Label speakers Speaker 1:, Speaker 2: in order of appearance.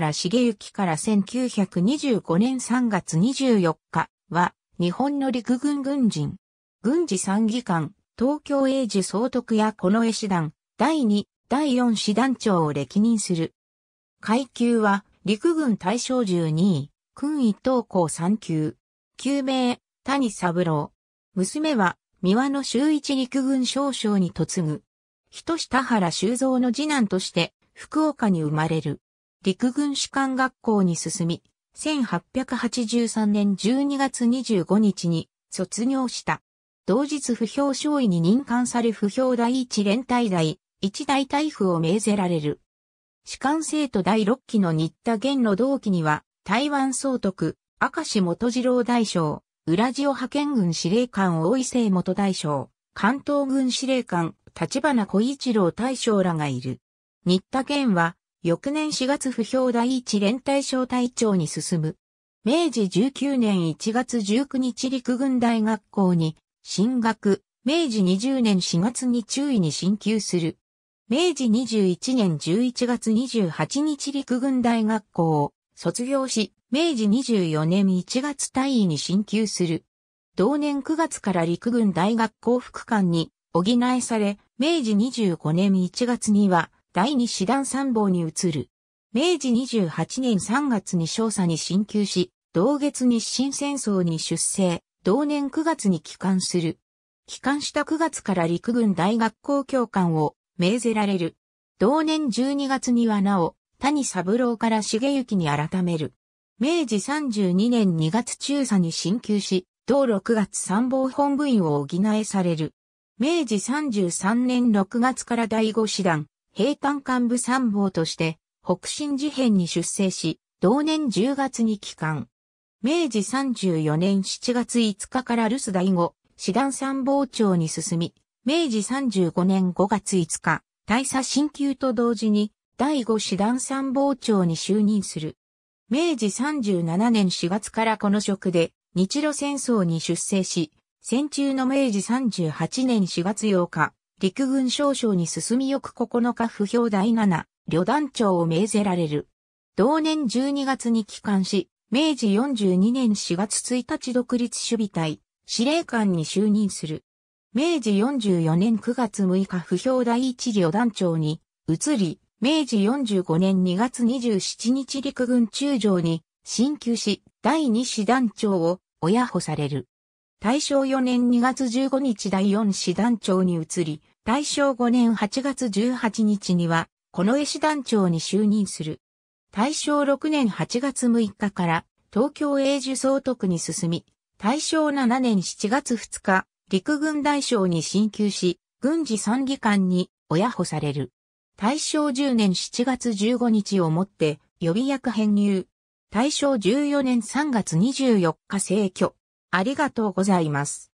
Speaker 1: 原茂之から1925年3月24日は、日本の陸軍軍人、軍事参議官、東京英治総督やこの絵師団、第2、第4師団長を歴任する。階級は、陸軍大将12位、君位等校3級。救命、谷三郎。娘は、三輪の周一陸軍少将に嫁ぐ。人下原修造の次男として、福岡に生まれる。陸軍士官学校に進み、1883年12月25日に卒業した。同日不評少尉に任官され不評第一連隊第一大隊府を命ぜられる。士官生徒第六期の新田玄の同期には、台湾総督、明石元次郎大将、裏地を派遣軍司令官大井聖元大将、関東軍司令官、立花小一郎大将らがいる。新田玄は、翌年4月不評第一連隊小隊長に進む。明治19年1月19日陸軍大学校に進学、明治20年4月に中尉に進級する。明治21年11月28日陸軍大学校を卒業し、明治24年1月大尉に進級する。同年9月から陸軍大学校副官に補えされ、明治25年1月には第二師団参謀に移る。明治28年3月に少佐に進級し、同月日清戦争に出征、同年9月に帰還する。帰還した9月から陸軍大学校教官を命ぜられる。同年12月にはなお、谷三郎から重幸に改める。明治32年2月中佐に進級し、同6月参謀本部員を補えされる。明治33年6月から第5師団、兵艦幹部参謀として北進事変に出征し、同年10月に帰還。明治34年7月5日から留守第五、師団参謀長に進み、明治35年5月5日、大佐進級と同時に、第五師団参謀長に就任する。明治37年4月からこの職で、日露戦争に出征し、戦中の明治38年4月8日、陸軍少将に進み翌9日不評第7、旅団長を命ぜられる。同年12月に帰還し、明治42年4月1日独立守備隊、司令官に就任する。明治44年9月6日不評第1旅団長に移り、明治45年2月27日陸軍中将に進級し、第2師団長を親保される。大正4年2月15日第4師団長に移り、大正5年8月18日には、この絵師団長に就任する。大正6年8月6日から東京永寿総督に進み、大正7年7月2日、陸軍大将に進級し、軍事参議官に親保される。大正10年7月15日をもって予備役編入。大正14年3月24日逝去。ありがとうございます。